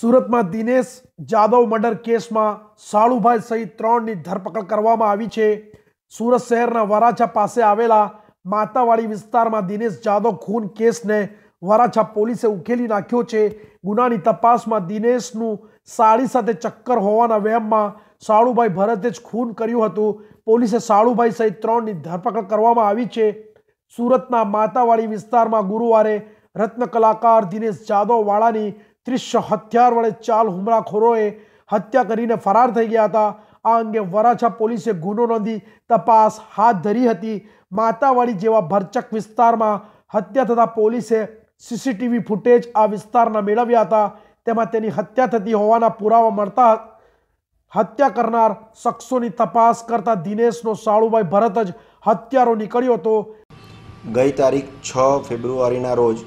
સુરતમાં દિનેશ જાદવ મર્ડર કેસમાં સાળુભાઈ સહિત ત્રણની ધરપકડ કરવામાં આવી છે સુરત શહેરના વરાછા પાસે આવેલા માતાવાડી વિસ્તારમાં દિનેશ જાદવ ખૂન કેસને વરાછા પોલીસે ઉકેલી નાખ્યો છે ગુનાની તપાસમાં દિનેશનું સાળી સાથે ચક્કર હોવાના વહેમમાં સાળુભાઈ ભરતે જ ખૂન કર્યું હતું પોલીસે સાળુભાઈ સહિત ત્રણની ધરપકડ કરવામાં આવી છે સુરતના માતાવાડી વિસ્તારમાં ગુરુવારે રત્ન કલાકાર દિનેશ જાદવ વાળાની ત્રીસો હથિયાર વડે ચાલ હુમલાખોરોએ હત્યા કરીને ફરાર થઈ ગયા હતા આ અંગે વરાછા પોલીસે ગુનો નોંધી તપાસ હાથ ધરી હતી માતાવાડી જેવા ભરચક વિસ્તારમાં હત્યા થતા પોલીસે સીસીટીવી ફૂટેજ આ વિસ્તારના મેળવ્યા હતા તેમાં તેની હત્યા થતી હોવાના પુરાવા મળતા હત્યા કરનાર શખ્સોની તપાસ કરતા દિનેશનો સાળુભાઈ ભરત જ હત્યારો નીકળ્યો હતો ગઈ તારીખ છ ફેબ્રુઆરીના રોજ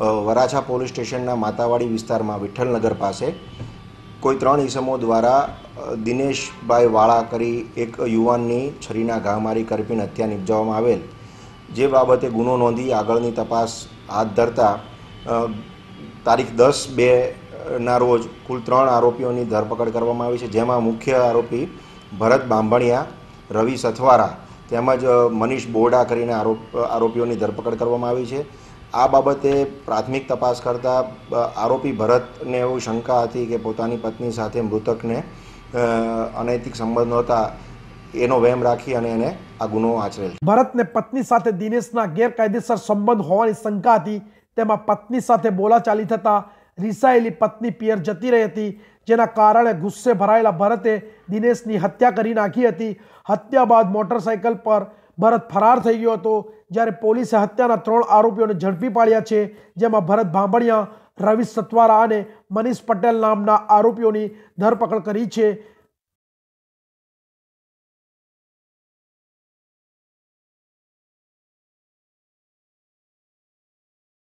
વરાછા પોલીસ સ્ટેશનના માતાવાડી વિસ્તારમાં વિઠ્ઠલનગર પાસે કોઈ ત્રણ ઈસમો દ્વારા દિનેશભાઈ વાળા કરી એક યુવાનની છરીના ઘા મારી કરપીને હત્યા નિપજાવવામાં આવેલ જે બાબતે ગુનો નોંધી આગળની તપાસ હાથ ધરતા તારીખ દસ બેના રોજ કુલ ત્રણ આરોપીઓની ધરપકડ કરવામાં આવી છે જેમાં મુખ્ય આરોપી ભરત બાંભણિયા રવિ સથવારા તેમજ મનીષ બોરડા કરીને આરોપ આરોપીઓની ધરપકડ કરવામાં આવી છે આ બાબતે પ્રાથમિક તપાસ કરતા આરોપી ભરતને એવું શંકા હતી કે પોતાની પત્ની સાથે મૃતકને અનૈતિક સંબંધો હતા એનો વહેમ રાખી અને એને આ ગુનો આચરેલ ભરતને પત્ની સાથે દિનેશના ગેરકાયદેસર સંબંધ હોવાની શંકા હતી તેમાં પત્ની સાથે બોલાચાલી થતાં રિસાયેલી પત્ની પિયર જતી રહી હતી જેના કારણે ગુસ્સે ભરાયેલા ભરતે દિનેશની હત્યા કરી નાખી હતી હત્યા બાદ મોટરસાયકલ પર ભરત ફરાર થઈ ગયો હતો જ્યારે પોલીસે હત્યાના ત્રણ આરોપીઓને ઝડપી પાડ્યા છે જેમાં ભરત ભાંભણિયા રવિ સતવારા અને મનીષ પટેલ નામના આરોપીઓની ધરપકડ કરી છે